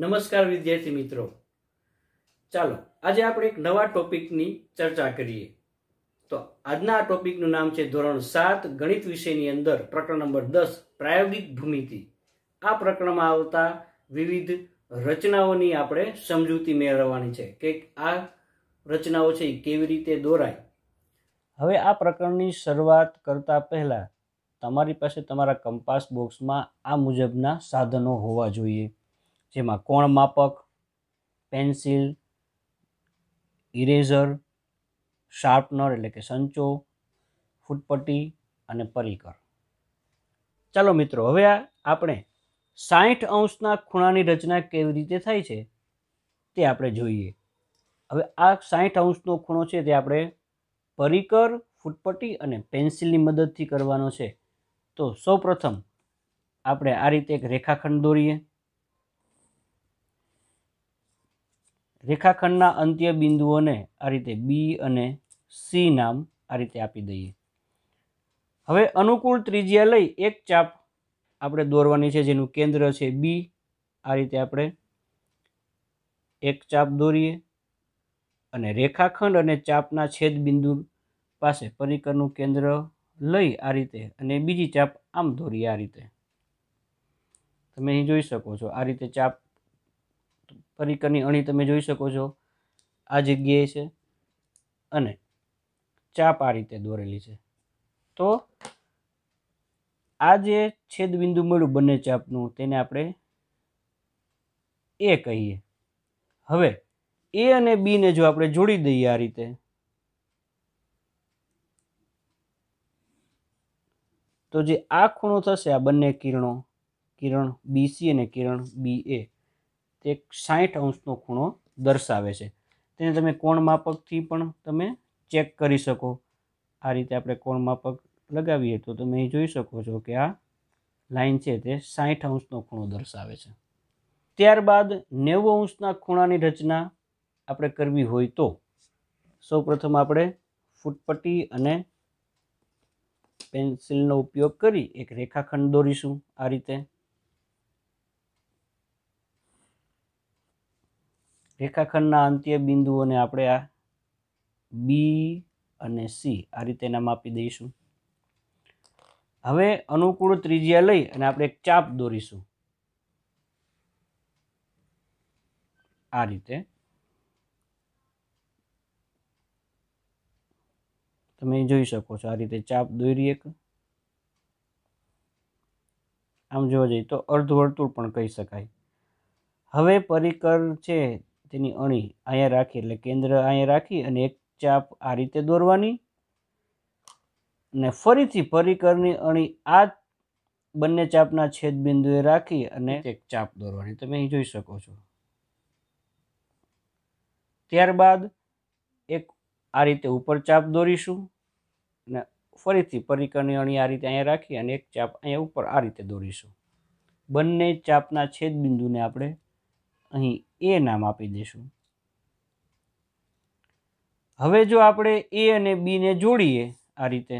નમસ્કાર વિદ્યાર્થી મિત્રો ચાલો આજે આપણે એક નવા ટોપિકની ચર્ચા કરીએ તો આજના આ ટોપિકનું નામ છે ધોરણ સાત ગણિત વિષયની અંદર પ્રકરણ નંબર દસ પ્રાયોગિક ભૂમિતિ આ પ્રકરણમાં આવતા વિવિધ રચનાઓની આપણે સમજૂતી મેળવવાની છે કે આ રચનાઓ છે એ કેવી રીતે દોરાય હવે આ પ્રકરણની શરૂઆત કરતા પહેલાં તમારી પાસે તમારા કંપાસ બોક્સમાં આ મુજબના સાધનો હોવા જોઈએ જેમાં કોણ માપક પેન્સિલ ઇરેઝર શાર્પનર એટલે કે સંચો ફૂટપટ્ટી અને પરિકર ચાલો મિત્રો હવે આપણે સાઠ અંશના ખૂણાની રચના કેવી રીતે થાય છે તે આપણે જોઈએ હવે આ સાઠ અંશનો ખૂણો છે તે આપણે પરિકર ફૂટપટ્ટી અને પેન્સિલની મદદથી કરવાનો છે તો સૌપ્રથમ આપણે આ રીતે એક રેખાખંડ દોરીએ રેખાખંડના અંત્ય બિંદુઓને આ રીતે બી અને સી નામ આ રીતે આપી દઈએ હવે અનુકૂળ ત્રિજ્યા લઈ એક ચાપ આપણે દોરવાની છે જેનું કેન્દ્ર છે બી આ રીતે આપણે એક ચાપ દોરીએ અને રેખાખંડ અને ચાપના છેદ બિંદુ પાસે પરિકરનું કેન્દ્ર લઈ આ રીતે અને બીજી ચાપ આમ દોરીએ આ રીતે તમે અહીં જોઈ શકો છો આ રીતે ચાપ પરીકરની અણી તમે જોઈ શકો છો આ જગ્યાએ છે અને ચાપ આ રીતે દોરેલી છે તો આ જે છેદબિંદુ મળ્યું બંને ચાપનું તેને આપણે એ કહીએ હવે એ અને બીને જો આપણે જોડી દઈએ આ રીતે તો જે આ ખૂણો થશે આ બંને કિરણો કિરણ બીસી અને કિરણ બી એ તે સાઠ અંશનો ખૂણો દર્શાવે છે તેને તમે કોણ માપકથી પણ તમે ચેક કરી શકો આ રીતે આપણે કોણ માપક લગાવીએ તો તમે અહીં જોઈ શકો છો કે આ લાઇન છે તે સાઠ અંશનો ખૂણો દર્શાવે છે ત્યારબાદ નેવું અંશના ખૂણાની રચના આપણે કરવી હોય તો સૌપ્રથમ આપણે ફૂટપટ્ટી અને પેન્સિલનો ઉપયોગ કરી એક રેખાખંડ દોરીશું આ રીતે રેખાખંડના અંત્ય બિંદુઓને આપણે આ બી અને સી આ રીતે નામ આપી દઈશું હવે અનુકૂળ ત્રિજ્યા લઈ અને આપણે એક ચાપ દોરીશું આ રીતે તમે જોઈ શકો છો આ રીતે ચાપ દોરી એક આમ જોવા જઈએ તો અર્ધવર્તુળ પણ કહી શકાય હવે પરિકર છે તેની અણી અહીંયા રાખી એટલે કેન્દ્ર અહીંયા રાખી અને એક ચાપ આ રીતે દોરવાની અને ફરીથી પરિકરની અણી આ બંને ચાપના છેદ બિંદુએ રાખી અને એક ચાપ દોરવાની તમે અહીં જોઈ શકો છો ત્યારબાદ એક આ રીતે ઉપર ચાપ દોરીશું અને ફરીથી પરિકરની અણી આ રીતે અહીંયા રાખી અને એક ચાપ અહીંયા ઉપર આ રીતે દોરીશું બંને ચાપના છેદ બિંદુને આપણે અહીં એ નામ આપી દઈશું હવે જો આપણે એ અને બી ને જોડીએ આ રીતે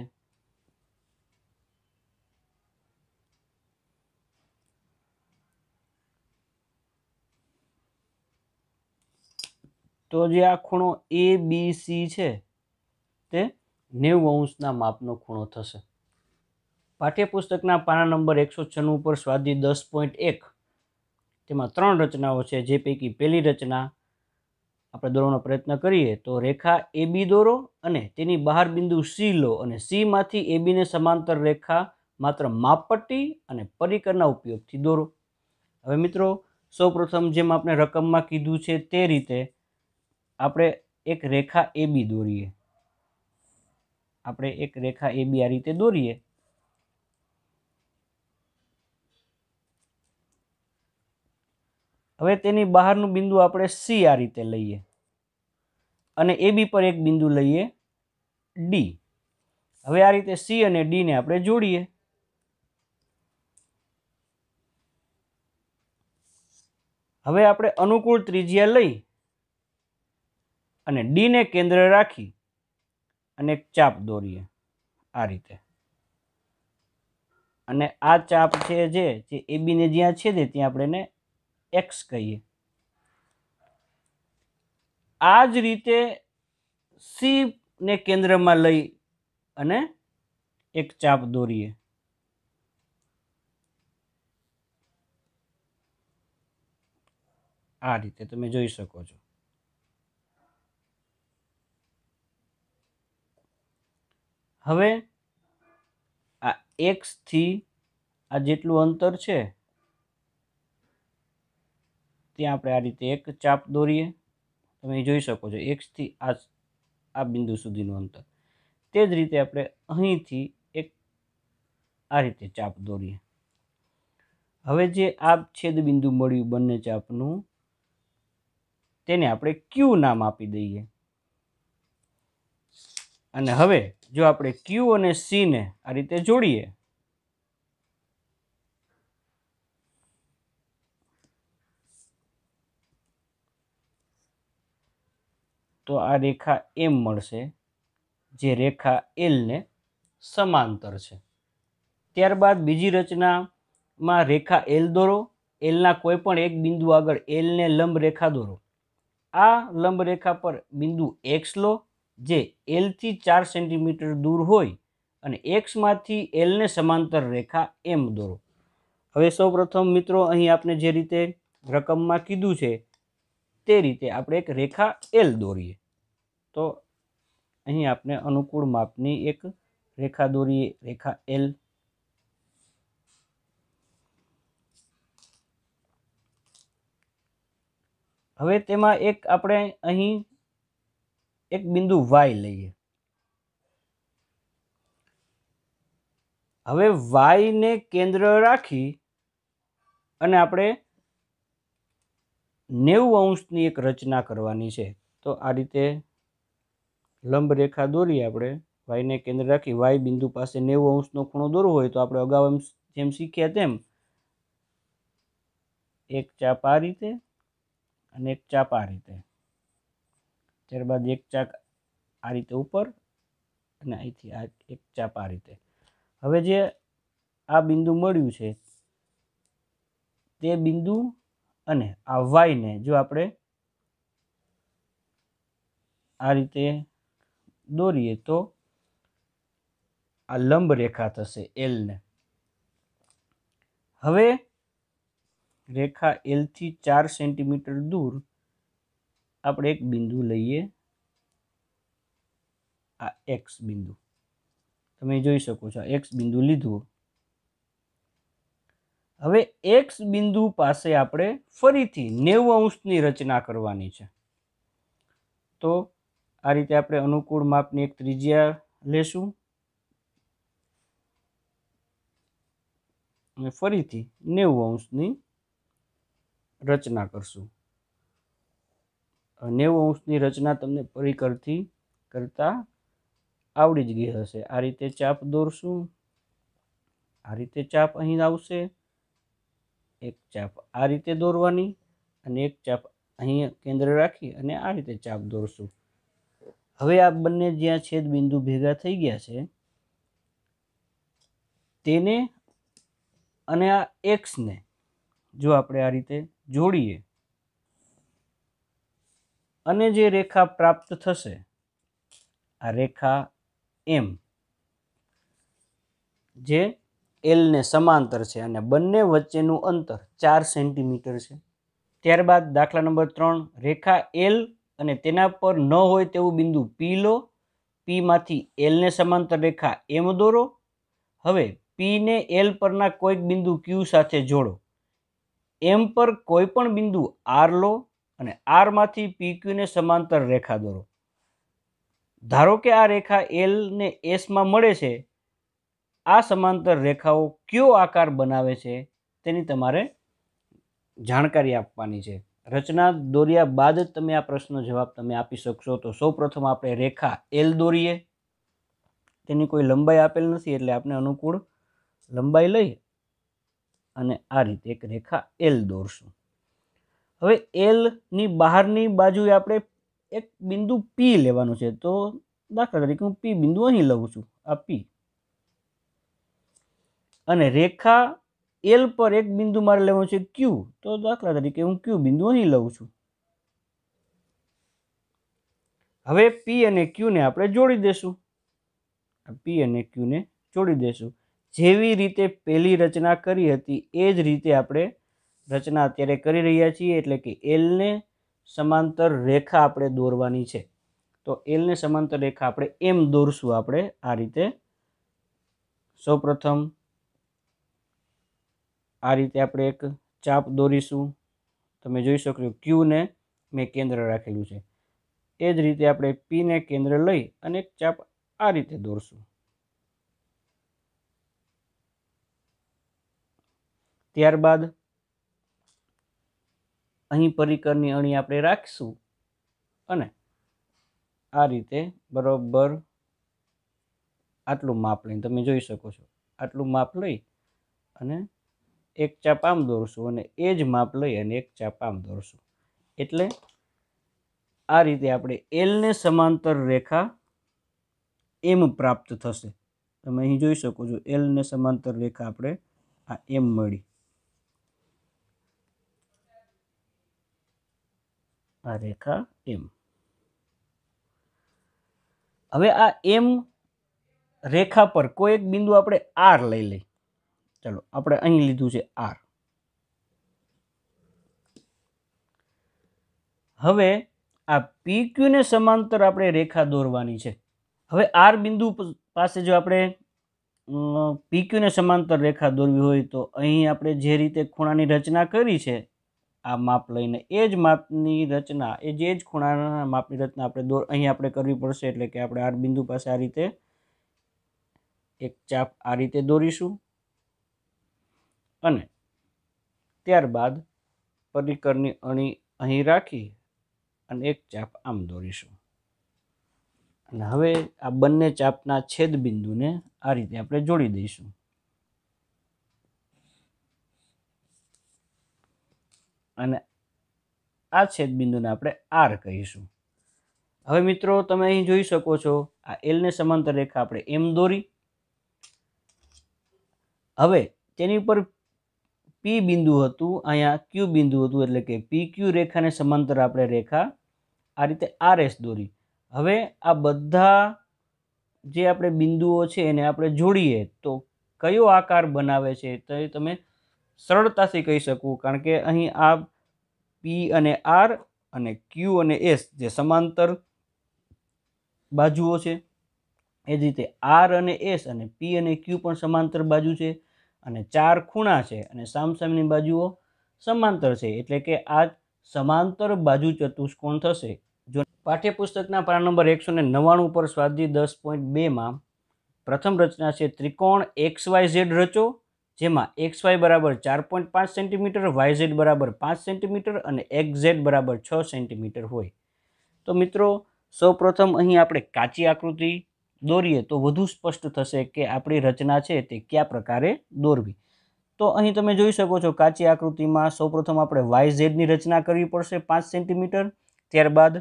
તો જે આ ખૂણો એ બી સી છે તે નેવું અંશના માપનો ખૂણો થશે પાઠ્યપુસ્તકના પાના નંબર એકસો છન્નું ઉપર સ્વાદી દસ પોઈન્ટ એક જેમાં ત્રણ રચનાઓ છે જે પૈકી પહેલી રચના આપણે દોરવાનો પ્રયત્ન કરીએ તો રેખા એ બી દોરો અને તેની બહાર બિંદુ સી લો અને સીમાંથી એ બીને સમાંતર રેખા માત્ર માપપટ્ટી અને પરિકરના ઉપયોગથી દોરો હવે મિત્રો સૌપ્રથમ જેમ આપણે રકમમાં કીધું છે તે રીતે આપણે એક રેખા એ બી દોરીએ આપણે એક રેખા એ બી આ રીતે દોરીએ હવે તેની બહારનું બિંદુ આપણે સી આ રીતે લઈએ અને એ બી પર એક બિંદુ લઈએ ડી હવે આ રીતે સી અને ડીને આપણે જોડીએ હવે આપણે અનુકૂળ ત્રિજ્યા લઈ અને ડીને કેન્દ્ર રાખી અને એક ચાપ દોરીએ આ રીતે અને આ ચાપ છે જે એ બીને જ્યાં છેદે ત્યાં આપણે એક્સ કહીએ આ જ રીતે સીને કેન્દ્રમાં લઈ અને એક ચાપ દોરીએ આ રીતે તમે જોઈ શકો છો હવે આ એક્સથી આ જેટલું અંતર છે ત્યાં આપણે આ રીતે એક ચાપ દોરીએ તમે જોઈ શકો છો એકથી આ આ બિંદુ સુધીનું અંતર તે જ રીતે આપણે અહીંથી એક આ રીતે ચાપ દોરીએ હવે જે આ છેદ બિંદુ મળ્યું બંને ચાપનું તેને આપણે ક્યુ નામ આપી દઈએ અને હવે જો આપણે ક્યુ અને સીને આ રીતે જોડીએ તો આ રેખા એમ મળશે જે રેખા એલને સમાંતર છે ત્યારબાદ બીજી રચનામાં રેખા એલ દોરો એલના કોઈ પણ એક બિંદુ આગળ એલને લંબ રેખા દોરો આ લંબ રેખા પર બિંદુ એક્સ લો જે એલથી ચાર સેન્ટીમીટર દૂર હોય અને એક્સમાંથી એલને સમાંતર રેખા એમ દોરો હવે સૌપ્રથમ મિત્રો અહીં આપણે જે રીતે રકમમાં કીધું છે તે રીતે આપણે એક રેખા એલ દોરીએ તો અહીં આપણે અનુકૂળ માપની એક રેખા દોરીએ રેખા એલ હવે તેમાં એક આપણે અહીં એક બિંદુ વાય લઈએ હવે વાયને કેન્દ્ર રાખી અને આપણે નેવું અંશની એક રચના કરવાની છે તો આ રીતે લંબ રેખા દોરીએ આપણે વાયને કેન્દ્ર રાખી વાય બિંદુ પાસે નેવું અંશનો ખૂણો દોરવો હોય તો આપણે અગાઉ એમ જેમ શીખ્યા તેમ એક ચાપ આ રીતે અને એક ચાપ આ રીતે ત્યારબાદ એક ચાક આ રીતે ઉપર અને અહીંથી આ એક ચાપ આ રીતે હવે જે આ બિંદુ મળ્યું છે તે બિંદુ અને આ વાયને જો આપણે આ રીતે દોરીએ તો આ લંબ રેખા થશે એલને હવે રેખા એલથી ચાર સેન્ટીમીટર દૂર આપણે એક બિંદુ લઈએ આ એક્સ બિંદુ તમે જોઈ શકો છો એક્સ બિંદુ લીધું હવે એક્સ બિંદુ પાસે આપણે ફરીથી નેવું અંશની રચના કરવાની છે તો આ રીતે આપણે અનુકૂળ માપની એક ત્રિજ્યા લેશું અને ફરીથી નેવું અંશની રચના કરશું નેવું અંશની રચના તમને પરિકરથી કરતા આવડી જ ગઈ હશે આ રીતે ચાપ દોરશું આ રીતે ચાપ અહીં આવશે એક ચાપ આ રીતે દોરવાની અને એક ચાપ અહીં કેન્દ્ર રાખી અને આ રીતે ચાપ દોરશું હવે આ બંને જ્યાં છેદ બિંદુ ભેગા થઈ ગયા છે તેને અને આ એક્સને જો આપણે આ રીતે જોડીએ અને જે રેખા પ્રાપ્ત થશે આ રેખા એમ જે એલને સમાંતર છે અને બંને વચ્ચેનું અંતર ચાર સેન્ટીમીટર છે ત્યારબાદ દાખલા નંબર ત્રણ રેખા એલ અને તેના પર ન હોય તેવું બિંદુ પી લો પીમાંથી એલને સમાંતર રેખા એમ દોરો હવે પીને એલ પરના કોઈક બિંદુ ક્યુ સાથે જોડો એમ પર કોઈ પણ બિંદુ આર લો અને આરમાંથી પી ક્યુને સમાંતર રેખા દોરો ધારો કે આ રેખા એલને એસમાં મળે છે આ સમાંતર રેખાઓ કયો આકાર બનાવે છે તેની તમારે જાણકારી આપવાની છે રચના દોર્યા બાદ જ તમે આ પ્રશ્નનો જવાબ તમે આપી શકશો તો સૌપ્રથમ આપણે રેખા એલ દોરીએ તેની કોઈ લંબાઈ આપેલ નથી એટલે આપણે અનુકૂળ લંબાઈ લઈ અને આ રીતે એક રેખા એલ દોરશું હવે એલની બહારની બાજુએ આપણે એક બિંદુ પી લેવાનું છે તો દાખલા તરીકે હું પી બિંદુ અહીં લઉં છું આ પી અને રેખા એલ પર એક બિંદુ મારે લેવાનું છે ક્યુ તો દાખલા તરીકે હું ક્યુ બિંદુ અહીં લઉં છું હવે પી અને ક્યુને આપણે જોડી દેશું પી અને ક્યુને જોડી દેશું જેવી રીતે પહેલી રચના કરી હતી એ જ રીતે આપણે રચના અત્યારે કરી રહ્યા છીએ એટલે કે એલને સમાંતર રેખા આપણે દોરવાની છે તો એલને સમાંતર રેખા આપણે એમ દોરશું આપણે આ રીતે સૌપ્રથમ આ રીતે આપણે એક ચાપ દોરીશું તમે જોઈ શકો છો ક્યુને મેં કેન્દ્ર રાખેલું છે એ જ રીતે આપણે પીને કેન્દ્ર લઈ અને એક ચાપ આ રીતે દોરશું ત્યારબાદ અહીં પરિકરની અણી આપણે રાખીશું અને આ રીતે બરોબર આટલું માપ લઈને તમે જોઈ શકો છો આટલું માપ લઈ અને એક ચાપ આમ દોરશું અને એ જ માપ લઈ અને એક ચાપ આમ દોરશું એટલે આ રીતે આપણે એલને સમાંતર રેખા એમ પ્રાપ્ત થશે તમે અહીં જોઈ શકો છો એલને સમાંતર રેખા આપણે આ એમ મળી આ રેખા એમ હવે આ એમ રેખા પર કોઈ એક બિંદુ આપણે આર લઈ લઈએ ચાલો આપણે અહીં લીધું છે આર હવે આ પીક્યુને સમાંતર આપણે રેખા દોરવાની છે હવે આર બિંદુ પાસે જો આપણે પીક્યુને સમાંતર રેખા દોરવી હોય તો અહીં આપણે જે રીતે ખૂણાની રચના કરી છે આ માપ લઈને એ જ માપની રચના એ જે જ ખૂણાના માપની રચના આપણે દોર અહીં આપણે કરવી પડશે એટલે કે આપણે આર બિંદુ પાસે આ રીતે એક ચાપ આ રીતે દોરીશું અને ત્યારબાદ પર્રિકરની અણી અહીં રાખી અને એક ચાપ આમ દોરીશું અને હવે આ બંને ચાપના છેદ બિંદુને આ રીતે આપણે જોડી દઈશું અને આ છેદ બિંદુને આપણે આર કહીશું હવે મિત્રો તમે અહીં જોઈ શકો છો આ એલને સમાંતર રેખા આપણે એમ દોરી હવે તેની પર પી બિંદુ હતું અહીંયા ક્યુ બિંદુ હતું એટલે કે પી ક્યુ રેખાને સમાંતર આપણે રેખા આ રીતે આર એસ દોરી હવે આ બધા જે આપણે બિંદુઓ છે એને આપણે જોડીએ તો કયો આકાર બનાવે છે તો એ તમે સરળતાથી કહી શકો કારણ કે અહીં આ પી અને આર અને ક્યુ અને એસ જે સમાંતર બાજુઓ છે એ જ રીતે આર અને એસ અને પી અને ક્યુ પણ સમાંતર બાજુ છે અને ચાર ખૂણા છે અને સામસામની બાજુઓ સમાંતર છે એટલે કે આ સમાંતર બાજુ ચતુષ્કોણ થશે જો પાઠ્યપુસ્તકના પાના નંબર એકસો ને નવ્વાણું પર સ્વાધ્યાય દસ પોઈન્ટ બેમાં પ્રથમ રચના છે ત્રિકોણ એક્સ વાય ઝેડ રચો જેમાં એક્સ વાય બરાબર ચાર પોઈન્ટ પાંચ સેન્ટીમીટર વાય ઝેડ બરાબર પાંચ સેન્ટીમીટર અને એક્સ ઝેડ બરાબર છ સેન્ટીમીટર હોય તો મિત્રો સૌપ્રથમ અહીં આપણે કાચી આકૃતિ દોરીએ તો વધુ સ્પષ્ટ થશે કે આપણી રચના છે તે કયા પ્રકારે દોરવી તો અહીં તમે જોઈ શકો છો કાચી આકૃતિમાં સૌપ્રથમ આપણે વાય ઝેડની રચના કરવી પડશે પાંચ સેન્ટીમીટર ત્યારબાદ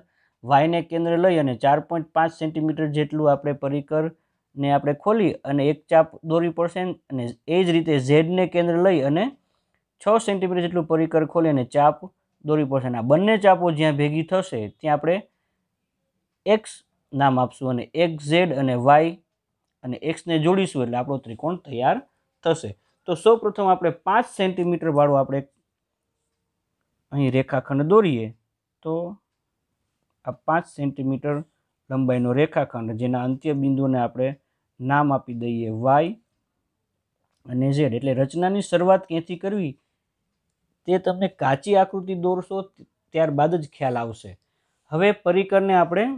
વાયને કેન્દ્ર લઈ અને ચાર પોઈન્ટ પાંચ સેન્ટીમીટર જેટલું આપણે પરિકરને આપણે ખોલી અને એક ચાપ દોરવી પડશે અને એ જ રીતે ઝેડને કેન્દ્ર લઈ અને છ સેન્ટીમીટર જેટલું પરિકર ખોલી અને ચાપ દોરવી પડશે અને આ બંને ચાપો જ્યાં ભેગી થશે ત્યાં આપણે એક્સ નામ આપશું અને એક્સ ઝેડ અને વાય અને એક્સને જોડીશું એટલે આપણો ત્રિકોણ તૈયાર થશે તો સૌ પ્રથમ આપણે પાંચ સેન્ટીમીટરવાળો આપણે અહીં રેખાખંડ દોરીએ તો આ પાંચ સેન્ટીમીટર લંબાઈનો રેખાખંડ જેના અંત્ય બિંદુને આપણે નામ આપી દઈએ વાય અને ઝેડ એટલે રચનાની શરૂઆત ક્યાંથી કરવી તે તમને કાચી આકૃતિ દોરશો ત્યારબાદ જ ખ્યાલ આવશે હવે પરિકરને આપણે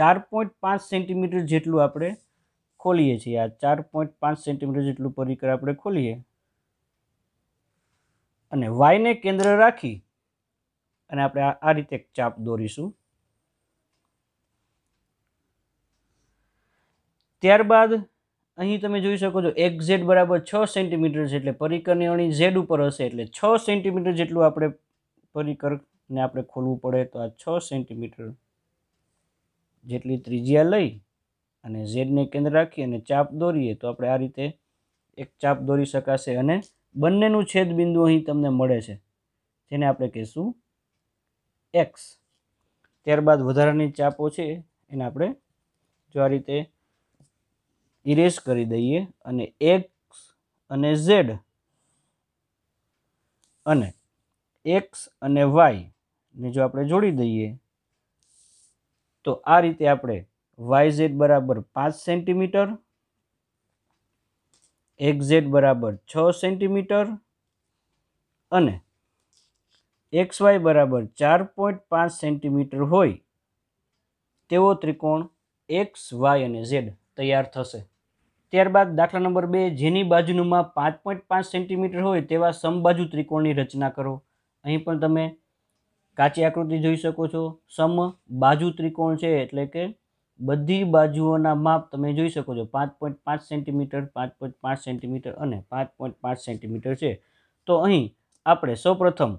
ચાર પોઈન્ટ પાંચ સેન્ટીમીટર જેટલું આપણે ખોલીએ છીએ આ ચાર પોઈન્ટ પાંચ સેન્ટીમીટર જેટલું પરિકર આપણે ખોલીએ અને વાયને કેન્દ્ર રાખી અને આપણે આ રીતે ચાપ દોરીશું ત્યારબાદ અહીં તમે જોઈ શકો છો એક ઝેડ બરાબર છ સેન્ટીમીટર છે એટલે પરિકરની અણી ઝેડ ઉપર હશે એટલે છ સેન્ટીમીટર જેટલું આપણે પરિકરને આપણે ખોલવું પડે તો આ છ સેન્ટીમીટર જેટલી ત્રિજ્યા લઈ અને ઝેડને કેન્દ્ર રાખી અને ચાપ દોરીએ તો આપણે આ રીતે એક ચાપ દોરી શકાશે અને બંનેનું છેદબિંદુ અહીં તમને મળે છે જેને આપણે કહીશું એક્સ ત્યારબાદ વધારાની ચાપો છે એને આપણે જો આ રીતે ઇરેઝ કરી દઈએ અને એક્સ અને ઝેડ અને એક્સ અને વાય ને જો આપણે જોડી દઈએ તો આ રીતે આપણે વાય ઝેડ બરાબર પાંચ સેન્ટીમીટર એક્સ ઝેડ બરાબર છ સેન્ટીમીટર અને એક્સ વાય બરાબર ચાર પોઈન્ટ પાંચ સેન્ટીમીટર હોય તેવો ત્રિકોણ એક્સ વાય અને ઝેડ તૈયાર થશે ત્યારબાદ દાખલા નંબર બે જેની બાજુનું માપ પાંચ પોઈન્ટ પાંચ સેન્ટીમીટર હોય તેવા સમબાજુ ત્રિકોણની રચના કરો અહીં પણ તમે કાચી આકૃતિ જોઈ શકો છો સમ બાજુ ત્રિકોણ છે એટલે કે બધી બાજુઓના માપ તમે જોઈ શકો છો પાંચ પોઈન્ટ પાંચ સેન્ટીમીટર પાંચ પોઈન્ટ પાંચ સેન્ટીમીટર અને પાંચ પોઈન્ટ પાંચ સેન્ટીમીટર છે તો અહીં આપણે સૌપ્રથમ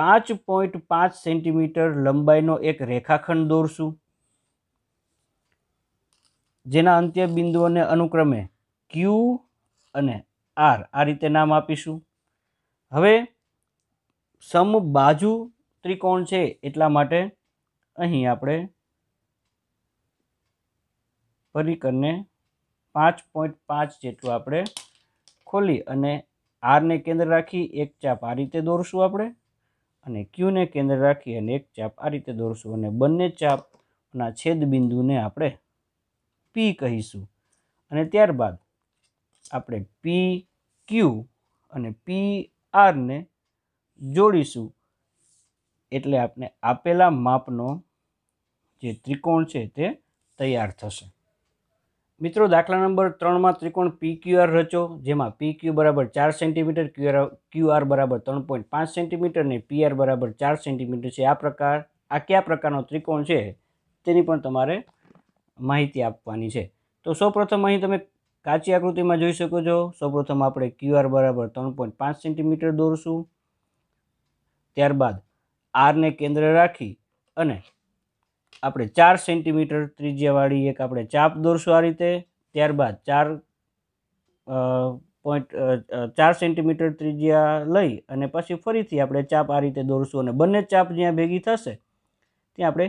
પાંચ પોઈન્ટ પાંચ સેન્ટીમીટર લંબાઈનો એક રેખાખંડ દોરશું જેના અંત્ય બિંદુઓને અનુક્રમે ક્યુ અને આર આ રીતે નામ આપીશું હવે સમ બાજુ ત્રિકોણ છે એટલા માટે અહીં આપણે પરિકરને પાંચ પોઈન્ટ પાંચ જેટલું આપણે ખોલી અને આરને કેન્દ્ર રાખી એક ચાપ આ રીતે દોરશું આપણે અને ક્યુને કેન્દ્ર રાખી અને એક ચાપ આ રીતે દોરશું અને બંને ચાપના છેદબિંદુને આપણે પી કહીશું અને ત્યારબાદ આપણે પી ક્યુ અને પી આરને જોડીશું એટલે આપણે આપેલા માપનો જે ત્રિકોણ છે તે તૈયાર થશે મિત્રો દાખલા નંબર ત્રણમાં ત્રિકોણ પી ક્યુઆર રચો જેમાં પી ક્યુ બરાબર ચાર સેન્ટીમીટર ક્યુઆર ક્યુઆર બરાબર ત્રણ પોઈન્ટ પાંચ સેન્ટીમીટર અને પીઆર બરાબર ચાર સેન્ટીમીટર છે આ પ્રકાર આ કયા પ્રકારનો ત્રિકોણ છે તેની પણ તમારે માહિતી આપવાની છે તો સૌપ્રથમ અહીં તમે કાચી આકૃતિમાં જોઈ શકો છો સૌપ્રથમ આપણે ક્યુઆર બરાબર ત્રણ પોઈન્ટ પાંચ સેન્ટીમીટર દોરશું ત્યારબાદ આરને કેન્દ્ર રાખી અને આપણે ચાર સેન્ટીમીટર ત્રિજ્યાવાળી એક આપણે ચાપ દોરશું આ રીતે ત્યારબાદ ચાર પોઈન્ટ ચાર સેન્ટીમીટર ત્રિજ્યા લઈ અને પછી ફરીથી આપણે ચાપ આ રીતે દોરશું અને બંને ચાપ જ્યાં ભેગી થશે ત્યાં આપણે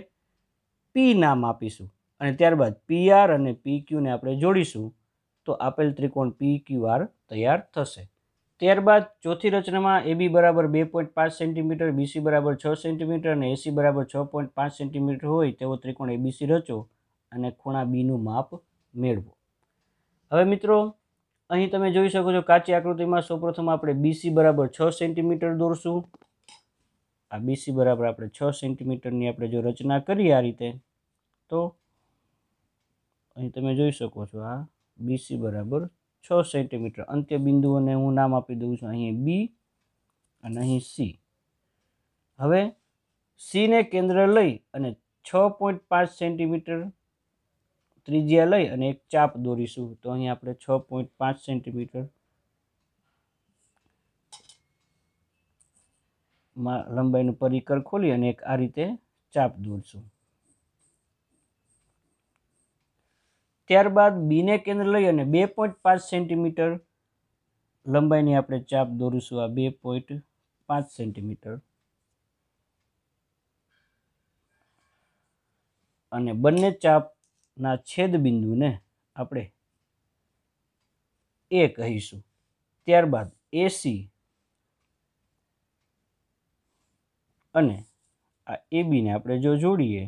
પી નામ આપીશું અને ત્યારબાદ પી આર અને પી ક્યુને આપણે જોડીશું તો આપેલ ત્રિકોણ પી ક્યુ આર તૈયાર થશે ત્યારબાદ ચોથી રચનામાં એબી બરાબર બે પોઈન્ટ પાંચ સેન્ટીમીટર બીસી બરાબર છ સેન્ટીમીટર અને એસી બરાબર છ પોઈન્ટ પાંચ સેન્ટીમીટર હોય તેવો ત્રિકોણ બીસી રચો અને ખૂણા બીનું માપ મેળવો હવે મિત્રો અહીં તમે જોઈ શકો છો કાચી આકૃતિમાં સૌપ્રથમ આપણે બીસી બરાબર છ સેન્ટીમીટર દોરશું આ બીસી બરાબર આપણે છ સેન્ટીમીટરની આપણે જો રચના કરીએ આ રીતે તો અહીં તમે જોઈ શકો છો આ બીસી બરાબર છ સેન્ટીમીટર અંત્ય બિંદુઓને હું નામ આપી દઉં છું અહીં બી અને અહીં સી હવે સીને કેન્દ્ર લઈ અને છ પોઈન્ટ પાંચ સેન્ટીમીટર ત્રિજ્યા લઈ અને એક ચાપ દોરીશું તો અહીં આપણે છ પોઈન્ટ પાંચ સેન્ટીમીટર લંબાઈનું પરિકર ખોલી અને એક આ રીતે ચાપ દોરશું ત્યારબાદ બીને કેન્દ્ર લઈ અને બે પોઈન્ટ પાંચ સેન્ટીમીટર લંબાઈની આપણે ચાપ દોરીશું આ બે પોઈન્ટ પાંચ સેન્ટીમીટર અને બંને ચાપના છેદ બિંદુને આપણે એ કહીશું ત્યારબાદ એસી અને આ એબીને આપણે જો જોડીએ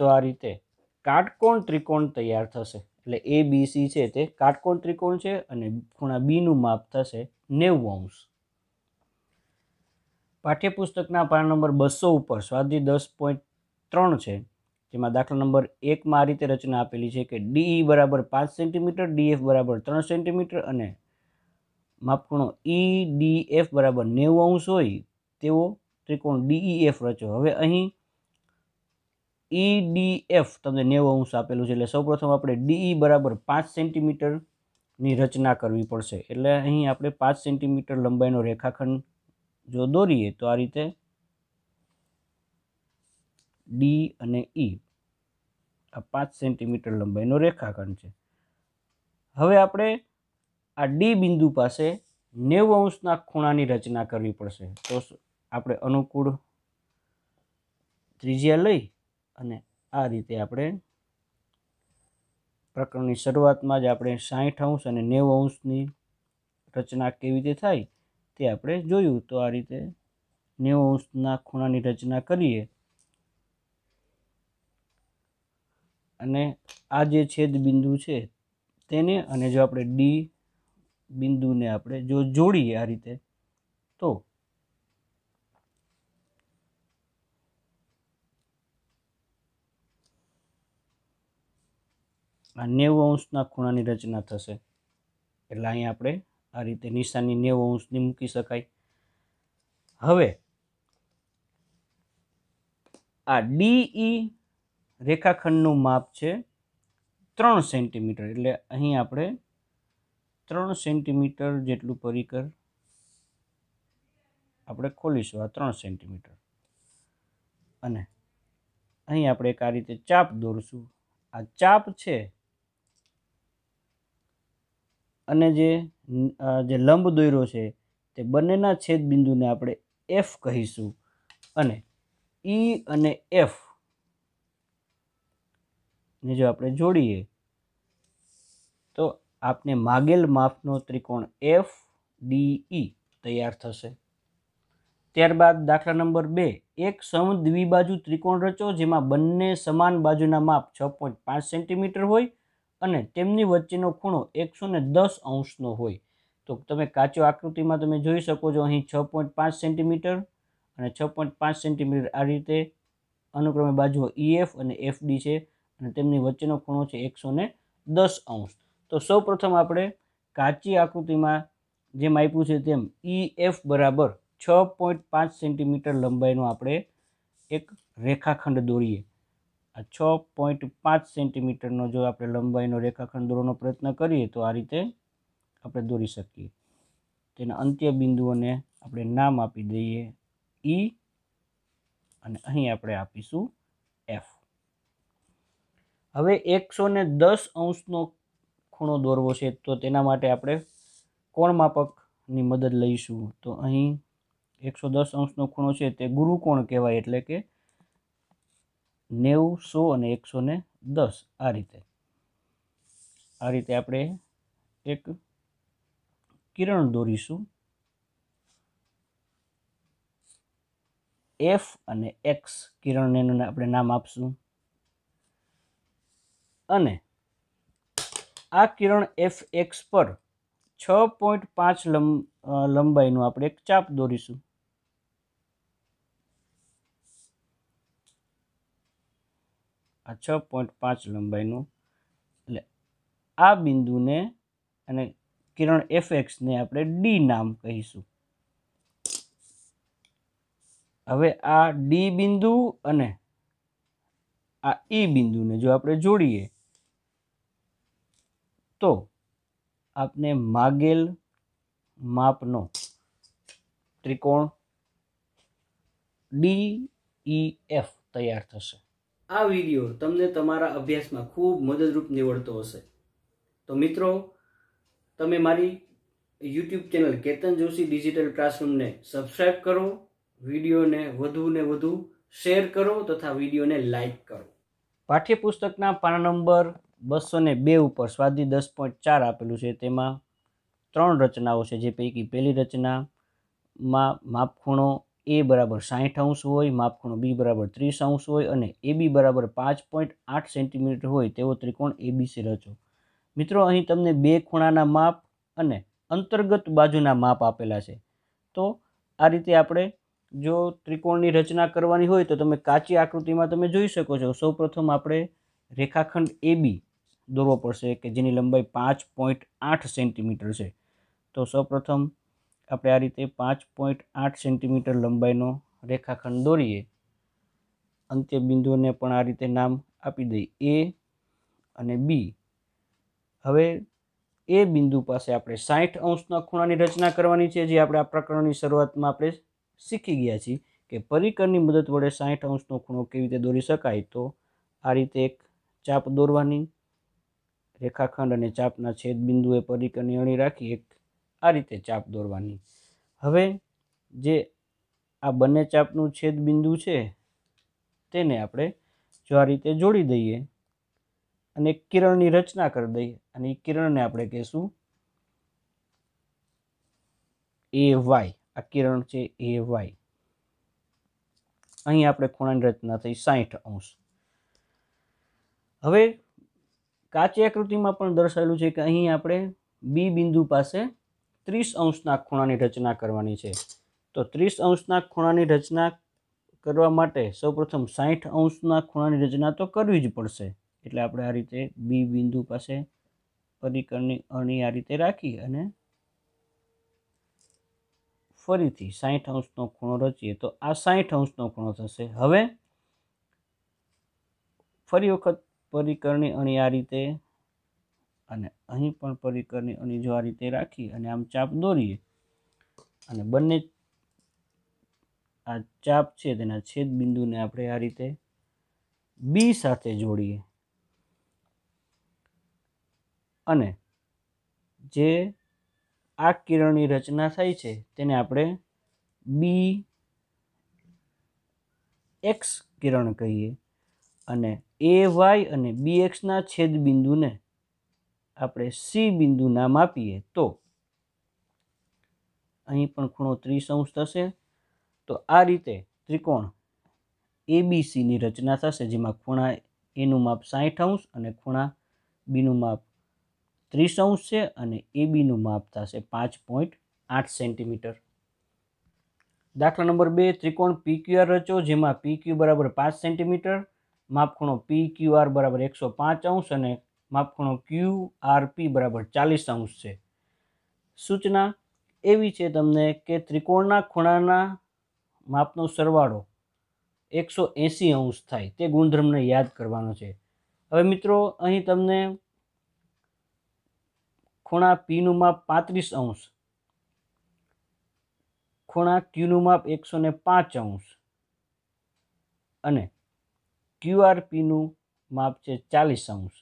તો આ રીતે કાટકોણ ત્રિકોણ તૈયાર થશે એટલે એ બી સી છે તે કાટકોણ ત્રિકોણ છે અને ખૂણા બીનું માપ થશે નેવું અંશ પાઠ્યપુસ્તકના પાન નંબર બસો ઉપર સ્વાધ્યાય દસ પોઈન્ટ ત્રણ છે જેમાં દાખલા નંબર એકમાં આ રીતે રચના આપેલી છે કે ડીઈ e બરાબર પાંચ સેન્ટીમીટર ડીએફ બરાબર ત્રણ સેન્ટીમીટર અને માપખૂણો ઈ e, ડી એફ બરાબર નેવું અંશ હોય તેવો ત્રિકોણ ડીઈ e રચો હવે અહીં ડી e એફ તમને નેવો અંશ આપેલું છે એટલે સૌપ્રથમ આપણે ડીઈ e બરાબર પાંચ સેન્ટીમીટરની રચના કરવી પડશે એટલે અહીં આપણે પાંચ સેન્ટીમીટર લંબાઈનો રેખાખંડ જો દોરીએ તો આ રીતે ડી અને ઈ e, આ પાંચ સેન્ટીમીટર લંબાઈનો રેખાખંડ છે હવે આપણે આ ડી બિંદુ પાસે નેવ અંશના ખૂણાની રચના કરવી પડશે તો આપણે અનુકૂળ ત્રિજ્યા લઈ અને આ રીતે આપણે પ્રકરણની શરૂઆતમાં જ આપણે સાહીઠ અંશ અને નેવું અંશની રચના કેવી રીતે થાય તે આપણે જોયું તો આ રીતે નેવું અંશના ખૂણાની રચના કરીએ અને આ જે છેદ બિંદુ છે તેને અને જો આપણે ડી બિંદુને આપણે જો જોડીએ આ રીતે તો આ નેવું અંશના ખૂણાની રચના થશે એટલે અહીં આપણે આ રીતે નિશાની નેવું અંશની મૂકી શકાય હવે આ ડીઈ રેખાખંડનું માપ છે ત્રણ સેન્ટીમીટર એટલે અહીં આપણે ત્રણ સેન્ટીમીટર જેટલું પરિકર આપણે ખોલીશું આ ત્રણ સેન્ટીમીટર અને અહીં આપણે એક આ રીતે ચાપ દોરશું આ ચાપ છે અને જે જે લંબ દોર્યો છે તે બંનેના છેદ બિંદુને આપણે એફ કહીશું અને ઈ e અને એફ ને જો આપણે જોડીએ તો આપને માગેલ માપનો ત્રિકોણ એફ ડી ઈ તૈયાર થશે ત્યારબાદ દાખલા નંબર બે એક સમદ્વિબાજુ ત્રિકોણ રચો જેમાં બંને સમાન બાજુના માપ છ પોઈન્ટ પાંચ સેન્ટીમીટર હોય અને તેમની વચ્ચેનો ખૂણો એકસો ને દસ અંશનો હોય તો તમે કાચો આકૃતિમાં તમે જોઈ શકો છો અહીં છ પોઈન્ટ પાંચ સેન્ટીમીટર અને છ પોઈન્ટ પાંચ સેન્ટીમીટર આ રીતે અનુક્રમે બાજુઓ ઈએફ e અને એફડી છે અને તેમની વચ્ચેનો ખૂણો છે એકસો ને દસ અંશ તો સૌ પ્રથમ આપણે કાચી આકૃતિમાં જેમ આપ્યું છે તેમ ઈ e બરાબર છ પોઈન્ટ પાંચ સેન્ટીમીટર લંબાઈનો આપણે એક રેખાખંડ દોરીએ આ છ પોઈન્ટ પાંચ સેન્ટીમીટરનો જો આપણે લંબાઈનો રેખાખંડ દોરવાનો પ્રયત્ન કરીએ તો આ રીતે આપણે દોરી શકીએ તેના અંત્ય બિંદુઓને આપણે નામ આપી દઈએ ઈ e અને અહીં આપણે આપીશું એફ હવે એકસો ને દસ અંશનો ખૂણો દોરવો છે તો તેના માટે આપણે કોણ માપકની મદદ લઈશું તો અહીં એકસો દસ અંશનો ખૂણો છે તે ગુરુકોણ કહેવાય એટલે કે નેવું સો અને એકસો ને દસ આ રીતે આ રીતે આપણે એક કિરણ દોરીશું એફ અને એક્સ કિરણને આપણે નામ આપશું અને આ કિરણ એફ એક્સ પર છ પોઈન્ટ પાંચ લંબાઈનું આપણે એક ચાપ દોરીશું આ છ પોઈન્ટ પાંચ લંબાઈનું એટલે આ બિંદુને અને કિરણ એફ એક્સને આપણે ડી નામ કહીશું હવે આ ડી બિંદુ અને આ ઈ બિંદુને જો આપણે જોડીએ તો આપને માગેલ માપનો ત્રિકોણ ડી ઈ એફ તૈયાર થશે આ વિડીયો તમને તમારા અભ્યાસમાં ખૂબ મદદરૂપ નીવડતો હશે તો મિત્રો તમે મારી YouTube channel Ketan Joshi digital ક્લાસરૂમને સબસ્ક્રાઈબ કરો વિડીયોને વધુ ને વધુ શેર કરો તથા વિડીયોને લાઈક કરો પાઠ્યપુસ્તકના પાના નંબર બસો ને બે ઉપર સ્વાદી દસ પોઈન્ટ ચાર આપેલું છે તેમાં ત્રણ રચનાઓ છે જે પૈકી પહેલી રચનામાં માપખૂણો એ બરાબર સાહીઠ અંશ હોય માપખૂણો બી બરાબર ત્રીસ અંશ હોય અને એ બી બરાબર પાંચ પોઈન્ટ આઠ સેન્ટીમીટર હોય તેવો ત્રિકોણ એબીસી રચો મિત્રો અહીં તમને બે ખૂણાના માપ અને અંતર્ગત બાજુના માપ આપેલા છે તો આ રીતે આપણે જો ત્રિકોણની રચના કરવાની હોય તો તમે કાચી આકૃતિમાં તમે જોઈ શકો છો સૌપ્રથમ આપણે રેખાખંડ એબી દોરવો પડશે કે જેની લંબાઈ પાંચ પોઈન્ટ આઠ સેન્ટીમીટર છે તો સૌપ્રથમ આપણે આ રીતે પાંચ પોઈન્ટ આઠ સેન્ટીમીટર લંબાઈનો રેખાખંડ દોરીએ અંત્ય બિંદુઓને પણ આ રીતે નામ આપી દઈએ એ અને બી હવે એ બિંદુ પાસે આપણે સાઠ અંશના ખૂણાની રચના કરવાની છે જે આપણે આ પ્રકરણની શરૂઆતમાં આપણે શીખી ગયા છીએ કે પરિકરની મદદ વડે સાઠ અંશનો ખૂણો કેવી રીતે દોરી શકાય તો આ રીતે એક ચાપ દોરવાની રેખાખંડ અને ચાપના છેદ બિંદુએ પરિકરની અણી રાખી એક આ રીતે ચાપ દોરવાની હવે જે આ બંને ચાપનું છેદ બિંદુ છે તેને આપણે જો આ રીતે જોડી દઈએ અને કિરણની રચના કરી દઈએ અને એ કિરણને આપણે કહેશું એ વાય આ કિરણ છે એ વાય અહીં આપણે ખૂણાની રચના થઈ સાહીઠ અંશ હવે કાચી આકૃતિમાં પણ દર્શાવેલું છે કે અહીં આપણે બી બિંદુ પાસે ત્રીસ અંશના ખૂણાની રચના કરવાની છે તો ત્રીસ અંશના ખૂણાની રચના કરવા માટે સૌપ્રથમ સાઠ અંશના ખૂણાની રચના તો કરવી જ પડશે એટલે આપણે આ રીતે બી બિંદુ પાસે પરિકરની અણી આ રીતે રાખી અને ફરીથી સાઠ અંશનો ખૂણો રચીએ તો આ સાઠ અંશનો ખૂણો થશે હવે ફરી વખત પરિકરની અણી આ રીતે અને અહીં પણ પરિકરની અને આ રીતે રાખી અને આમ ચાપ દોરીએ અને બંને આ ચાપ છે તેના છેદ બિંદુને આપણે આ રીતે બી સાથે જોડીએ અને જે આ કિરણની રચના થાય છે તેને આપણે બી એક્સ કિરણ કહીએ અને એ વાય અને બી એક્સના છેદ બિંદુને આપણે સી બિંદુ નામ આપીએ તો અહીં પણ ખૂણો ત્રીસ અંશ થશે તો આ રીતે ત્રિકોણ એબીસીની રચના થશે જેમાં ખૂણા એનું માપ સાહીઠ અંશ અને ખૂણા બીનું માપ ત્રીસ અંશ છે અને એ બીનું માપ થશે પાંચ પોઈન્ટ આઠ સેન્ટીમીટર દાખલા નંબર બે ત્રિકોણ પી ક્યુઆર રચો જેમાં પી ક્યુ બરાબર પાંચ સેન્ટીમીટર માપખૂણો પી ક્યુઆર બરાબર એકસો પાંચ અંશ અને માપખૂણો ક્યુ આરપી બરાબર ચાલીસ અંશ છે સૂચના એવી છે તમને કે ત્રિકોણના ખૂણાના માપનો સરવાળો એકસો એંસી અંશ થાય તે ગુણધર્મને યાદ કરવાનો છે હવે મિત્રો અહીં તમને ખૂણા પીનું માપ પાંત્રીસ અંશ ખૂણા ક્યુનું માપ એકસો ને પાંચ અંશ અને ક્યુઆરપીનું માપ છે ચાલીસ અંશ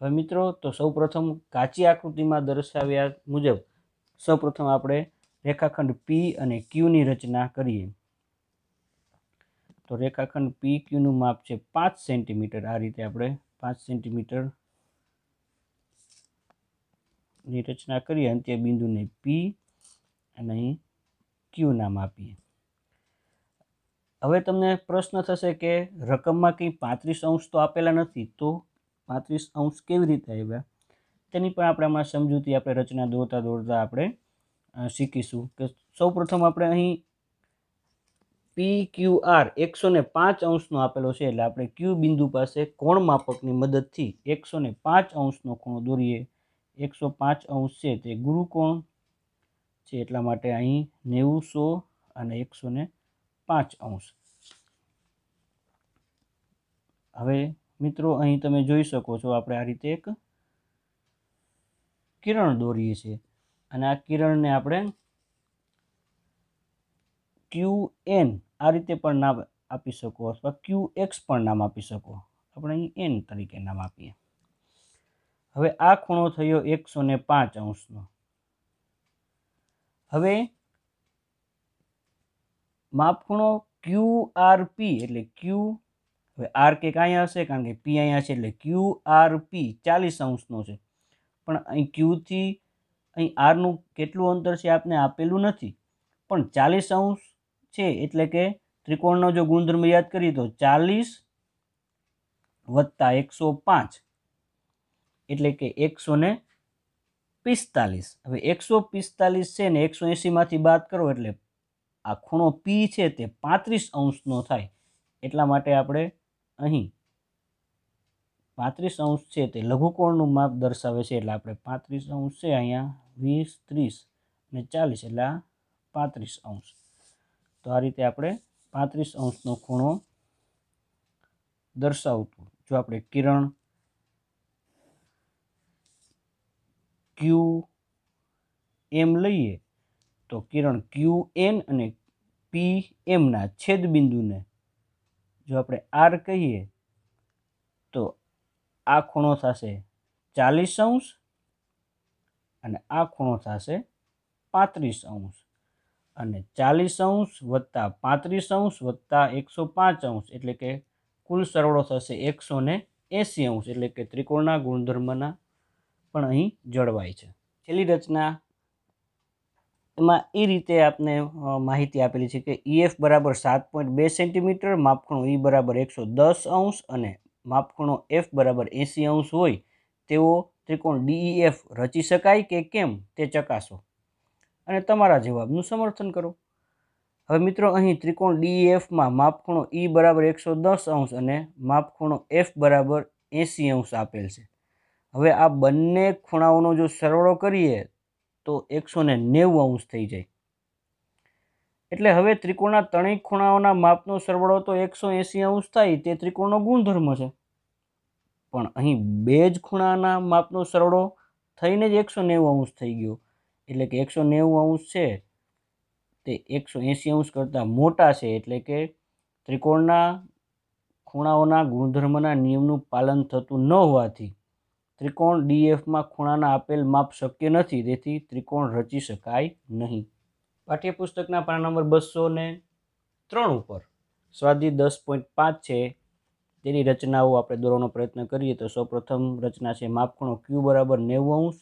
હવે મિત્રો તો સૌપ્રથમ કાચી આકૃતિમાં દર્શાવ્યા મુજબ સૌપ્રથમ આપણે રેખાખંડ પી અને ક્યુની રચના કરીએ તો રેખાખંડ પી ક્યુનું માપ છે પાંચ સેન્ટીમીટર આ રીતે આપણે પાંચ સેન્ટીમીટર ની રચના કરીએ અંત્ય બિંદુને પી અને અહીં ક્યુ નામ આપીએ હવે તમને પ્રશ્ન થશે કે રકમમાં કંઈ પાંત્રીસ અંશ તો આપેલા નથી તો પાંત્રીસ અંશ કેવી રીતે આવ્યા તેની પણ આપણે હમણાં સમજૂતી આપણે રચના દોરતા દોરતા આપણે શીખીશું કે સૌપ્રથમ આપણે અહીં પી ક્યુ આર એકસો ને પાંચ અંશનો આપેલો છે એટલે આપણે ક્યુ બિંદુ પાસે કોણ માપકની મદદથી એકસો ને પાંચ અંશનો ખૂણો દોરીએ એકસો પાંચ અંશ છે તે ગુરુકોણ છે એટલા માટે અહીં નેવું સો અને એકસો ને પાંચ અંશ હવે મિત્રો અહીં તમે જોઈ શકો છો આપણે આ રીતે એક કિરણ દોરીએ છીએ અને આ કિરણને આપણે ક્યુ એન આ રીતે પણ નામ આપી શકો અથવા ક્યુ એક્સ પણ નામ આપી શકો આપણે અહીં એન તરીકે નામ આપીએ હવે આ ખૂણો થયો એકસો ને પાંચ અંશનો હવે માપખૂણો ક્યુ આર પી એટલે ક્યુ હવે આર કે અહીંયા હશે કારણ કે પી અહીંયા છે એટલે ક્યુ આર પી ચાલીસ અંશનો છે પણ અહીં ક્યુથી અહીં આરનું કેટલું અંતર છે આપને આપેલું નથી પણ ચાલીસ અંશ છે એટલે કે ત્રિકોણનો જો ગુણધર્મ યાદ કરીએ તો ચાલીસ વત્તા એકસો પાંચ એટલે કે એકસો ને પિસ્તાલીસ હવે એકસો પિસ્તાલીસ છે ને એકસો એંસીમાંથી બાદ કરો એટલે આ ખૂણો પી છે તે પાંત્રીસ અંશનો થાય એટલા માટે આપણે અહીં પાંત્રીસ અંશ છે તે લઘુકોણનું માપ દર્શાવે છે એટલે આપણે પાંત્રીસ અંશ છે અહીંયા વીસ ત્રીસ અને ચાલીસ એટલે આ પાંત્રીસ અંશ તો આ રીતે આપણે પાંત્રીસ અંશનો ખૂણો દર્શાવતું જો આપણે કિરણ ક્યુ એમ લઈએ તો કિરણ ક્યુ એન અને પી એમના છેદ બિંદુને જો આપણે આર કહીએ તો આ ખૂણો થશે ચાલીસ અંશ અને આ ખૂણો થશે પાંત્રીસ અંશ અને ચાલીસ અંશ વત્તા પાંત્રીસ અંશ વત્તા એકસો પાંચ અંશ એટલે કે કુલ સરવાળો થશે એકસો ને એંસી અંશ એટલે કે ત્રિકોણના ગુણધર્મના પણ અહીં જળવાય છે છેલ્લી રચના એમાં એ રીતે આપને માહિતી આપેલી છે કે ઈએફ e બરાબર સાત પોઈન્ટ બે સેન્ટીમીટર માપખૂણો ઈ બરાબર એકસો દસ અંશ અને માપખૂણો એફ બરાબર એંસી અંશ હોય તેઓ ત્રિકોણ ડીઈએફ e રચી શકાય કે કેમ તે ચકાસો અને તમારા જવાબનું સમર્થન કરો હવે મિત્રો અહીં ત્રિકોણ ડીઈએફમાં e માપખૂણો ઈ બરાબર એકસો દસ અંશ અને માપખૂણો એફ બરાબર એંસી અંશ આપેલ છે હવે આ બંને ખૂણાઓનો જો સરવાળો કરીએ તો એકસો ને નેવું અંશ થઈ જાય એટલે હવે ત્રિકોણના ત્રણેય ખૂણાઓના માપનો સરવાળો તો એકસો એંસી અંશ થાય તે ત્રિકોણનો ગુણધર્મ છે પણ અહીં બે જ ખૂણાના માપનો સરવાળો થઈને જ એકસો નેવું અંશ થઈ ગયો એટલે કે એકસો નેવું અંશ છે તે એકસો એંસી અંશ કરતાં મોટા છે એટલે કે ત્રિકોણના ખૂણાઓના ગુણધર્મના નિયમનું પાલન થતું ન હોવાથી ત્રિકોણ ડીએફમાં ખૂણાના આપેલ માપ શક્ય નથી તેથી ત્રિકોણ રચી શકાય નહીં પાઠ્યપુસ્તકના પાના નંબર બસો ને ત્રણ ઉપર સ્વાધ્યાય દસ પોઈન્ટ પાંચ છે તેની રચનાઓ આપણે દોરવાનો પ્રયત્ન કરીએ તો સૌપ્રથમ રચના છે માપખૂણો ક્યુ બરાબર નેવું અંશ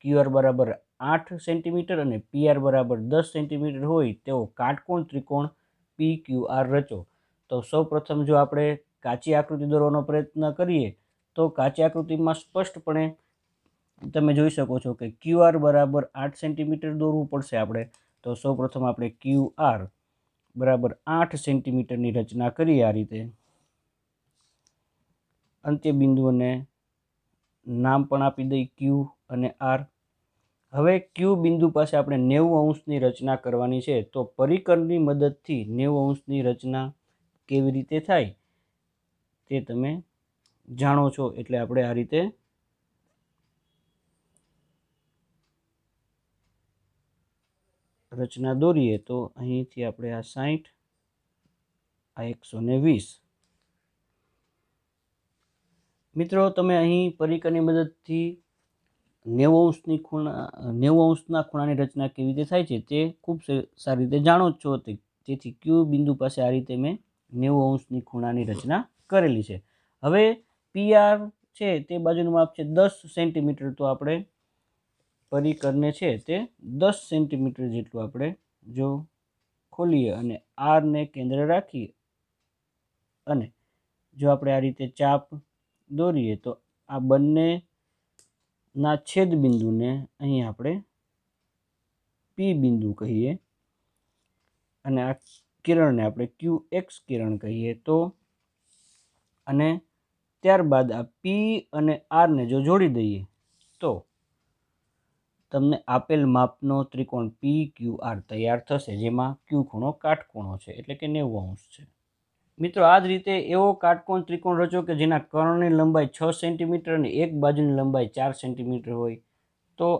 ક્યુઆર બરાબર આઠ સેન્ટીમીટર અને પીઆર બરાબર દસ સેન્ટીમીટર હોય તેવો કાટકોણ ત્રિકોણ પી ક્યુ આર રચો તો સૌપ્રથમ જો આપણે કાચી આકૃતિ દોરવાનો પ્રયત્ન કરીએ તો કાચી આકૃતિમાં સ્પષ્ટપણે તમે જોઈ શકો છો કે ક્યુ આર બરાબર આઠ સેન્ટીમીટર દોરવું પડશે આપણે તો સૌપ્રથમ આપણે ક્યુ આર બરાબર આઠ સેન્ટીમીટરની રચના કરી આ રીતે અંત્ય બિંદુઓને નામ પણ આપી દઈ ક્યુ અને આર હવે ક્યુ બિંદુ પાસે આપણે નેવું અંશની રચના કરવાની છે તો પરિકરની મદદથી નેવું અંશની રચના કેવી રીતે થાય તે તમે જાણો છો એટલે આપણે આ રીતે રચના દોરીએ તો અહીંથી આપણે આ સાહીઠ આ એકસો ને વીસ મિત્રો તમે અહીં પરિકરની મદદથી નેવું અંશની ખૂણા નેવું અંશના ખૂણાની રચના કેવી રીતે થાય છે તે ખૂબ સારી રીતે જાણો જ છો તેથી ક્યુ બિંદુ પાસે આ રીતે મેં નેવું અંશની ખૂણાની રચના કરેલી છે હવે પીઆર છે તે બાજુનું માપ છે દસ સેન્ટીમીટર તો આપણે પરિકરને છે તે દસ સેન્ટીમીટર જેટલું આપણે જો ખોલીએ અને આરને કેન્દ્ર રાખીએ અને જો આપણે આ રીતે ચાપ દોરીએ તો આ બંનેના છેદ બિંદુને અહીં આપણે પી બિંદુ કહીએ અને આ કિરણને આપણે ક્યુ એક્સ કિરણ કહીએ તો અને ત્યારબાદ આ પી અને આરને જો જોડી દઈએ તો તમને આપેલ માપનો ત્રિકોણ પી ક્યુ આર તૈયાર થશે જેમાં ક્યુ ખૂણો કાટખૂણો છે એટલે કે નેવું અંશ છે મિત્રો આ જ રીતે એવો કાટકોણ ત્રિકોણ રચો કે જેના કર્ણની લંબાઈ છ સેન્ટીમીટર અને એક બાજુની લંબાઈ ચાર સેન્ટીમીટર હોય તો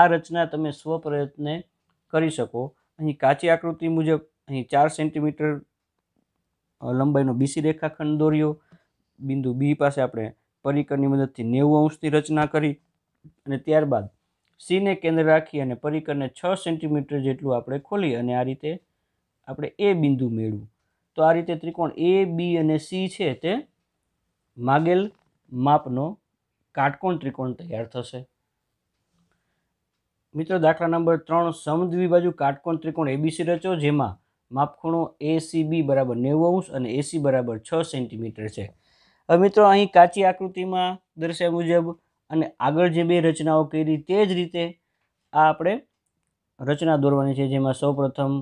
આ રચના તમે સ્વપ્રયત્ને કરી શકો અહીં કાચી આકૃતિ મુજબ અહીં ચાર સેન્ટીમીટર લંબાઈનો બીસી રેખાખંડ દોર્યો બિંદુ બી પાસે આપણે પરિકરની મદદથી નેવું અંશની રચના કરી અને ત્યારબાદ સીને કેન્દ્ર રાખી અને પરિકરને છ સેન્ટીમીટર જેટલું આપણે ખોલી અને આ રીતે આપણે એ બિંદુ મેળવું તો આ રીતે ત્રિકોણ એ બી અને સી છે તે માગેલ માપનો કાટકોણ ત્રિકોણ તૈયાર થશે મિત્રો દાખલા નંબર ત્રણ બાજુ કાટકોણ ત્રિકોણ એબીસી રચો જેમાં માપખૂણો એસીબી બરાબર નેવું અંશ અને એસી બરાબર છ સેન્ટીમીટર છે હવે મિત્રો અહીં કાચી આકૃતિમાં દર્શાવ્યા મુજબ અને આગળ જે બે રચનાઓ કરી તે જ રીતે આ આપણે રચના દોરવાની છે જેમાં સૌપ્રથમ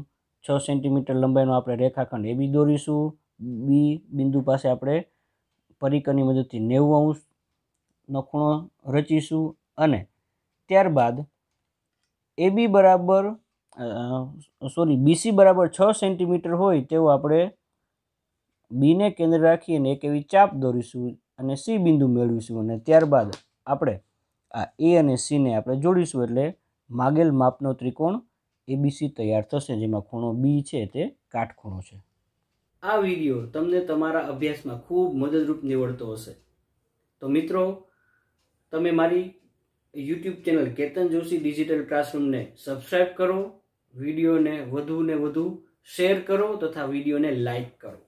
છ સેન્ટીમીટર લંબાઈનો આપણે રેખાખંડ એ બી દોરીશું બી બિંદુ પાસે આપણે પરિકરની મદદથી નેવું અંશ ખૂણો રચીશું અને ત્યારબાદ એ બી બરાબર સોરી બીસી બરાબર છ સેન્ટીમીટર હોય તેવું આપણે બીને કેન્દ્ર રાખી અને એક એવી ચાપ દોરીશું અને સી બિંદુ મેળવીશું અને ત્યારબાદ આપણે આ એ અને સીને આપણે જોડીશું એટલે માગેલ માપનો ત્રિકોણ એબીસી તૈયાર થશે જેમાં ખૂણો બી છે તે કાટખૂણો છે આ વિડીયો તમને તમારા અભ્યાસમાં ખૂબ મદદરૂપ નીવડતો હશે તો મિત્રો તમે મારી YouTube channel Ketan Joshi digital ક્લાસરૂમને સબસ્ક્રાઈબ કરો વિડીયોને વધુ ને વધુ શેર કરો તથા વિડીયોને લાઇક કરો